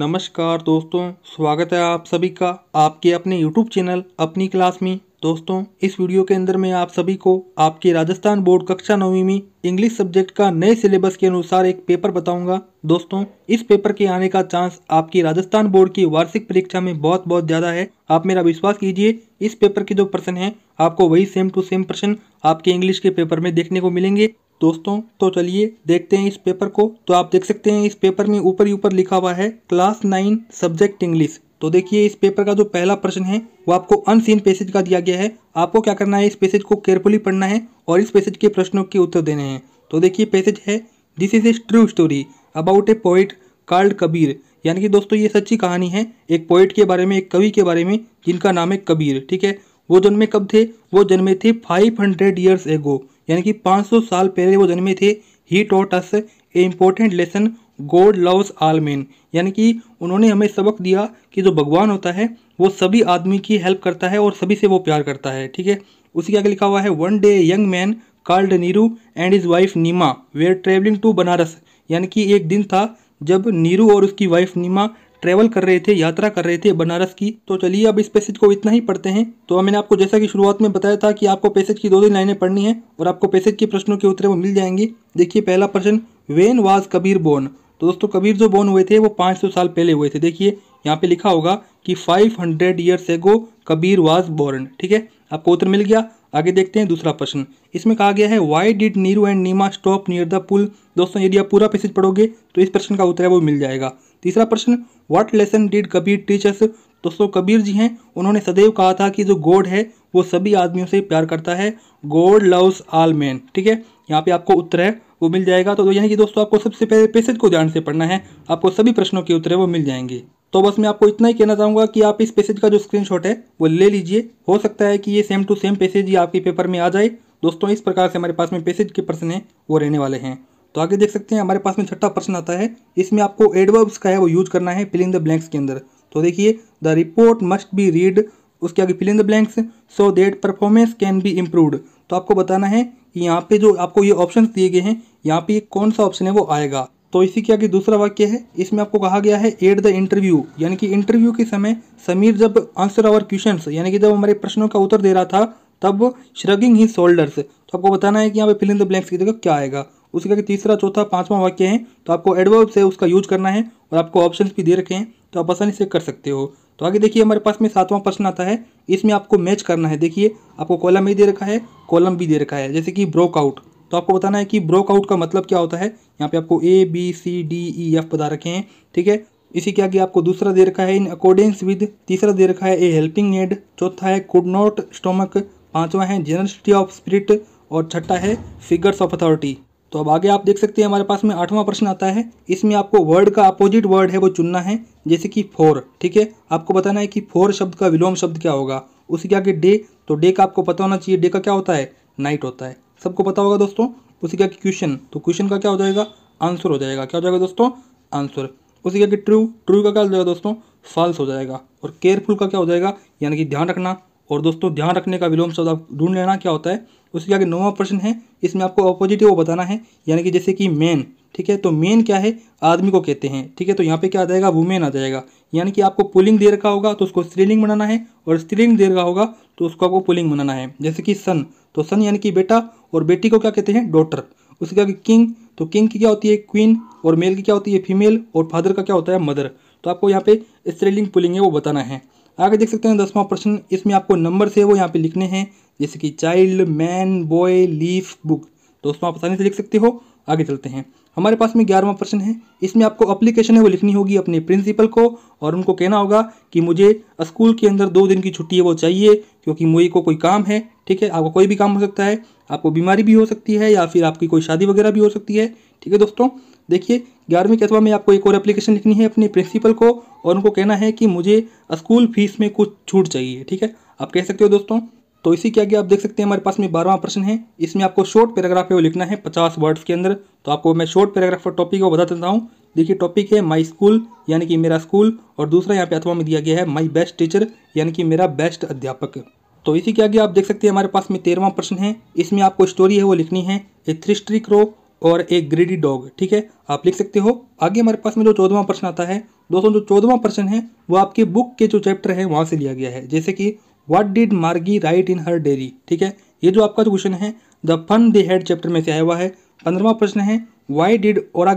नमस्कार दोस्तों स्वागत है आप सभी का आपके अपने YouTube चैनल अपनी क्लास में दोस्तों इस वीडियो के अंदर मैं आप सभी को आपके राजस्थान बोर्ड कक्षा नौवीं में इंग्लिश सब्जेक्ट का नए सिलेबस के अनुसार एक पेपर बताऊंगा दोस्तों इस पेपर के आने का चांस आपकी राजस्थान बोर्ड की वार्षिक परीक्षा में बहुत बहुत ज़्यादा है आप मेरा विश्वास कीजिए इस पेपर के जो प्रश्न है आपको वही सेम टू सेम प्रश्न आपके इंग्लिश के पेपर में देखने को मिलेंगे दोस्तों तो चलिए देखते हैं इस पेपर को तो आप देख सकते हैं इस पेपर में ऊपर ही ऊपर लिखा हुआ है क्लास नाइन सब्जेक्ट इंग्लिश तो देखिए इस पेपर का जो पहला प्रश्न है वो आपको अनसीन पैसेज का दिया गया है आपको क्या करना है इस पैसेज को केयरफुली पढ़ना है और इस पैसेज के प्रश्नों के उत्तर देने हैं तो देखिए पैसेज है this is a true story about a poet called Kabir यानी कि दोस्तों ये सच्ची कहानी है एक पोइट के बारे में एक कवि के बारे में जिनका नाम है कबीर ठीक है वो जन्मे कब थे वो जन्मे थे फाइव हंड्रेड ईयर्स एगो यानी कि 500 साल पहले वो जन्मे थे he taught us a important lesson God loves all man यानी कि उन्होंने हमें सबक दिया कि जो भगवान होता है वो सभी आदमी की हेल्प करता है और सभी से वो प्यार करता है ठीक है उसी के आगे लिखा हुआ है one day young man called Neeru and is wife Neema are travelling to Banaras यानी कि एक दिन था जब नीरू और उसकी वाइफ नीमा ट्रेवल कर रहे थे यात्रा कर रहे थे बनारस की तो चलिए अब इस पैसेज को इतना ही पढ़ते हैं तो मैंने आपको जैसा कि शुरुआत में बताया था कि आपको पैसेज की दो दिन लाइनें पढ़नी है और आपको पैसेज के प्रश्नों के उत्तर वो मिल जाएंगे देखिए पहला प्रश्न वेन वाज कबीर बोर्न तो दोस्तों कबीर जो बोर्न हुए थे वो पाँच साल पहले हुए थे देखिए यहाँ पे लिखा होगा कि five hundred years ago Kabir was born ठीक है आपको उत्तर मिल गया आगे देखते हैं दूसरा प्रश्न इसमें कहा गया है why did Neeru and Neema stop near the pool दोस्तों यदि आप पूरा पैसेज पढ़ोगे तो इस प्रश्न का उत्तर है वो मिल जाएगा तीसरा प्रश्न what lesson did Kabir teach us दोस्तों कबीर जी हैं उन्होंने सदैव कहा था कि जो गॉड है वो सभी आदमियों से प्यार करता है गॉड लव्स ऑल मैन ठीक है यहाँ पे आपको उत्तर है वो मिल जाएगा तो यानी कि दोस्तों आपको सबसे पहले पैसेज को ध्यान से पढ़ना है आपको सभी प्रश्नों के उत्तर है वो मिल जाएंगे तो बस मैं आपको इतना ही कहना चाहूँगा कि आप इस पैसेज का जो स्क्रीनशॉट है वो ले लीजिए हो सकता है कि ये सेम टू सेम पैसेज ही आपके पेपर में आ जाए दोस्तों इस प्रकार से हमारे पास में पैसेज के प्रश्न हैं वो रहने वाले हैं तो आगे देख सकते हैं हमारे पास में छठा प्रश्न आता है इसमें आपको एडवर्ब्स का है वो यूज करना है फिलिंग द ब्लैंक्स के अंदर तो देखिए the report must be read उसके आगे filling the blanks so that performance can be improved तो आपको बताना है कि यहाँ पे जो आपको ये ऑप्शन दिए गए हैं यहाँ पे कौन सा ऑप्शन है वो आएगा तो इसी के आगे दूसरा वाक्य है इसमें आपको कहा गया है एट द इंटरव्यू यानी कि इंटरव्यू के समय समीर जब आंसर आवर क्वेश्चन यानी कि जब हमारे प्रश्नों का उत्तर दे रहा था तब श्रगिंग ही शोल्डर्स तो आपको बताना है कि यहाँ पे फिलिंग द ब्लैंक्स की जगह क्या आएगा उसके आगे तीसरा चौथा पांचवा वाक्य है तो आपको एडवर्ब से उसका यूज करना है और आपको ऑप्शन भी दे रखे हैं तो आप आसानी से कर सकते हो तो आगे देखिए हमारे पास में सातवां प्रश्न आता है इसमें आपको मैच करना है देखिए आपको कॉलम ए दे रखा है कॉलम बी दे रखा है जैसे कि ब्रोकआउट तो आपको बताना है कि ब्रोकआउट का मतलब क्या होता है यहाँ पे आपको A B C D E F बता रखे हैं ठीक है इसी के आगे आपको दूसरा दे रखा है इन अकॉर्डेंस विद तीसरा दे रखा है ए हेल्पिंग एड चौथा है कुड नॉट स्टोमक पांचवा है जेनरसिटी ऑफ स्पिरिट और छठा है फिगर्स ऑफ अथॉरिटी तो अब आगे आप देख सकते हैं हमारे पास में आठवां प्रश्न आता है इसमें आपको वर्ड का अपोजिट वर्ड है वो चुनना है जैसे कि फोर ठीक है आपको बताना है कि फोर शब्द का विलोम शब्द क्या होगा उसके आगे डे तो डे का आपको पता होना चाहिए डे का क्या होता है नाइट होता है सबको पता होगा दोस्तों उसी के आगे क्वेश्चन तो क्वेश्चन का क्या हो जाएगा आंसर हो जाएगा क्या हो जाएगा दोस्तों आंसर उसी के आगे ट्रू ट्रू का क्या हो जाएगा दोस्तों फॉल्स हो जाएगा और केयरफुल का क्या हो जाएगा यानी कि ध्यान रखना और दोस्तों ध्यान रखने का विलोम शब्द आप ढूंढ लेना क्या होता है उसके आगे नौवा प्रश्न है इसमें आपको अपोजिटिव वो बताना है यानी कि जैसे कि मैन ठीक है तो मेन क्या है आदमी को कहते हैं ठीक है तो यहाँ पे क्या आ जाएगा वुमेन आ जाएगा यानी कि आपको पुलिंग दे रखा होगा तो उसको स्त्रीलिंग बनाना है और स्त्रीलिंग दे रखा होगा तो उसको आपको पुलिंग बनाना है जैसे कि सन तो सन यानी कि बेटा और बेटी को क्या कहते हैं डॉटर उसके आगे किंग तो किंग की क्या होती है क्वीन और मेल की क्या होती है फीमेल और फादर का क्या होता है मदर तो आपको यहाँ पे स्त्रीलिंग पुलिंग है वो बताना है आगे देख सकते हैं दसवां प्रश्न इसमें आपको नंबर से वो यहाँ पे लिखने हैं जैसे कि child man boy leaf book उसमें आप आसानी से लिख सकते हो आगे चलते हैं हमारे पास में ग्यारहवा प्रश्न है इसमें आपको अप्लीकेशन है वो लिखनी होगी अपने प्रिंसिपल को और उनको कहना होगा कि मुझे स्कूल के अंदर दो दिन की छुट्टी है वो चाहिए क्योंकि मुझे को कोई काम है ठीक है आपको कोई भी काम हो सकता है आपको बीमारी भी हो सकती है या फिर आपकी कोई शादी वगैरह भी हो सकती है ठीक है दोस्तों देखिए ग्यारहवीं के अथवा में आपको एक और एप्लीकेशन लिखनी है अपने प्रिंसिपल को और उनको कहना है कि मुझे स्कूल फीस में कुछ छूट चाहिए ठीक है आप कह सकते हो दोस्तों तो इसी के आगे आप देख सकते हैं हमारे पास में बारहवा प्रश्न है इसमें आपको शॉर्ट पैराग्राफ है वो लिखना है पचास वर्ड्स के अंदर तो आपको मैं शॉर्ट पैराग्राफ और टॉपिक को बता देता हूँ देखिए टॉपिक है माई स्कूल यानी कि मेरा स्कूल और दूसरा यहाँ पे अथवा में दिया गया है माई बेस्ट टीचर यानी कि मेरा बेस्ट अध्यापक तो इसी के आगे आप देख सकते हैं हमारे पास में तेरवा प्रश्न है इसमें आपको स्टोरी है वो लिखनी है ए थ्री स्ट्रिक रो और एक ग्रीडी डॉग ठीक है आप लिख सकते हो आगे हमारे पास में जो चौदवा प्रश्न आता है दोस्तों जो चौदवा प्रश्न है वो आपके बुक के जो चैप्टर है वहाँ से लिया गया है जैसे कि what did Margie write in her diary ठीक है ये जो आपका जो क्वेश्चन है the fun they had chapter में से आया हुआ है पंद्रवा प्रश्न है वाई डिड और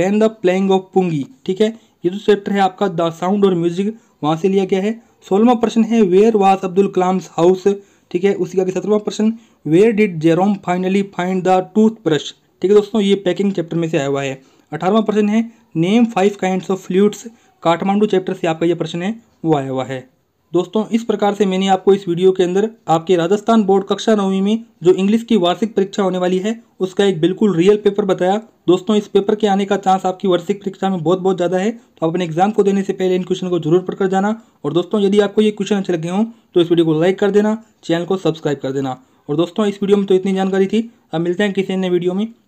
ban the playing of pungi ठीक है ये जो चैप्टर है आपका द साउंड और म्यूजिक वहाँ से लिया गया है सोलवा प्रश्न है where was Abdul Kalam's house ठीक है उसके आगे सत्रवा प्रश्न where did Jerome finally find the toothbrush ठीक है दोस्तों ये पैकिंग चैप्टर में से आया हुआ है अठारहवा प्रश्न है name five kinds of fluids Kathmandu chapter से आपका ये प्रश्न है वो आया हुआ है दोस्तों इस प्रकार से मैंने आपको इस वीडियो के अंदर आपके राजस्थान बोर्ड कक्षा नौवीं में जो इंग्लिश की वार्षिक परीक्षा होने वाली है उसका एक बिल्कुल रियल पेपर बताया दोस्तों इस पेपर के आने का चांस आपकी वार्षिक परीक्षा में बहुत बहुत ज़्यादा है तो आप अपने एग्जाम को देने से पहले इन क्वेश्चन को जरूर पढ़कर जाना और दोस्तों यदि आपको ये क्वेश्चन अच्छे लगे हों तो इस वीडियो को लाइक कर देना चैनल को सब्सक्राइब कर देना और दोस्तों इस वीडियो में तो इतनी जानकारी थी अब मिलते हैं किसी अन्य वीडियो में